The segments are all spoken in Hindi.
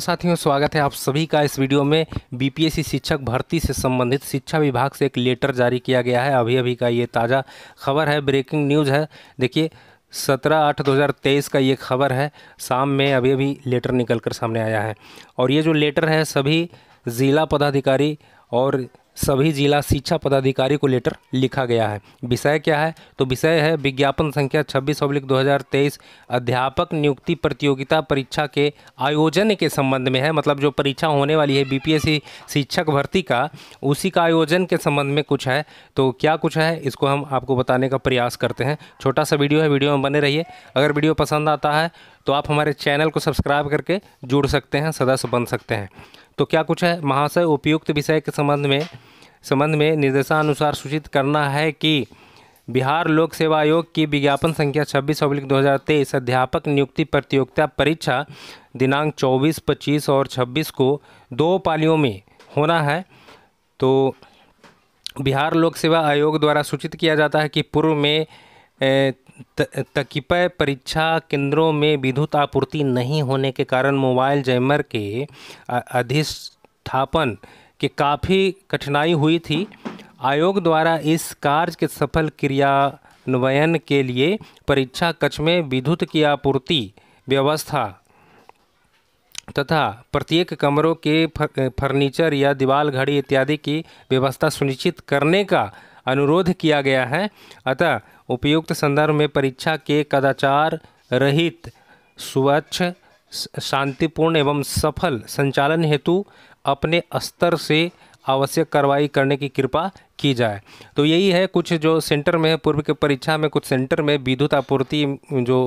साथियों स्वागत है आप सभी का इस वीडियो में बीपीएससी शिक्षक भर्ती से संबंधित शिक्षा विभाग से एक लेटर जारी किया गया है अभी अभी का ये ताज़ा खबर है ब्रेकिंग न्यूज़ है देखिए सत्रह आठ दो हज़ार तेईस का ये खबर है शाम में अभी अभी लेटर निकल कर सामने आया है और ये जो लेटर है सभी ज़िला पदाधिकारी और सभी जिला शिक्षा पदाधिकारी को लेटर लिखा गया है विषय क्या है तो विषय है विज्ञापन संख्या छब्बीस अब्लिक दो अध्यापक नियुक्ति प्रतियोगिता परीक्षा के आयोजन के संबंध में है मतलब जो परीक्षा होने वाली है बीपीएससी शिक्षक भर्ती का उसी का आयोजन के संबंध में कुछ है तो क्या कुछ है इसको हम आपको बताने का प्रयास करते हैं छोटा सा वीडियो है वीडियो में बने रहिए अगर वीडियो पसंद आता है तो आप हमारे चैनल को सब्सक्राइब करके जुड़ सकते हैं सदस्य बन सकते हैं तो क्या कुछ है महाशय उपयुक्त विषय के संबंध में संबंध में निर्देशानुसार सूचित करना है कि बिहार लोक सेवा आयोग की विज्ञापन संख्या छब्बीस अब्लिक दो अध्यापक नियुक्ति प्रतियोगिता परीक्षा दिनांक 24, 25 और 26 को दो पालियों में होना है तो बिहार लोक सेवा आयोग द्वारा सूचित किया जाता है कि पूर्व में तकिपय परीक्षा केंद्रों में विद्युत आपूर्ति नहीं होने के कारण मोबाइल जैमर के अधिष्ठापन की काफ़ी कठिनाई हुई थी आयोग द्वारा इस कार्य के सफल क्रियान्वयन के लिए परीक्षा कक्ष में विद्युत की आपूर्ति व्यवस्था तथा प्रत्येक कमरों के फर्नीचर या दीवाल घड़ी इत्यादि की व्यवस्था सुनिश्चित करने का अनुरोध किया गया है अतः उपयुक्त संदर्भ में परीक्षा के कदाचार रहित स्वच्छ शांतिपूर्ण एवं सफल संचालन हेतु अपने स्तर से आवश्यक कार्रवाई करने की कृपा की जाए तो यही है कुछ जो सेंटर में पूर्व के परीक्षा में कुछ सेंटर में विद्युत आपूर्ति जो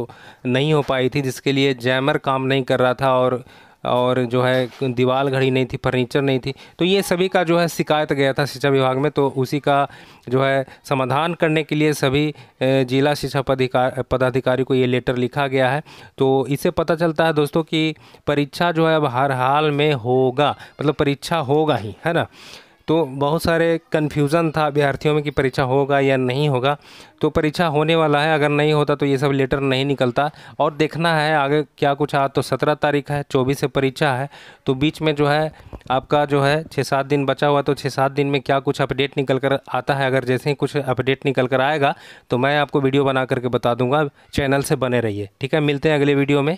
नहीं हो पाई थी जिसके लिए जैमर काम नहीं कर रहा था और और जो है दीवार घड़ी नहीं थी फर्नीचर नहीं थी तो ये सभी का जो है शिकायत गया था शिक्षा विभाग में तो उसी का जो है समाधान करने के लिए सभी जिला शिक्षा पदाधिकार पदाधिकारी को ये लेटर लिखा गया है तो इससे पता चलता है दोस्तों कि परीक्षा जो है अब हर हाल में होगा मतलब परीक्षा होगा ही है ना तो बहुत सारे कन्फ्यूज़न था अभ्यर्थियों में कि परीक्षा होगा या नहीं होगा तो परीक्षा होने वाला है अगर नहीं होता तो ये सब लेटर नहीं निकलता और देखना है आगे क्या कुछ आ तो सत्रह तारीख है चौबीस से परीक्षा है तो बीच में जो है आपका जो है छः सात दिन बचा हुआ तो छः सात दिन में क्या कुछ अपडेट निकल कर आता है अगर जैसे ही कुछ अपडेट निकल कर आएगा तो मैं आपको वीडियो बना करके बता दूंगा चैनल से बने रहिए ठीक है मिलते हैं अगले वीडियो में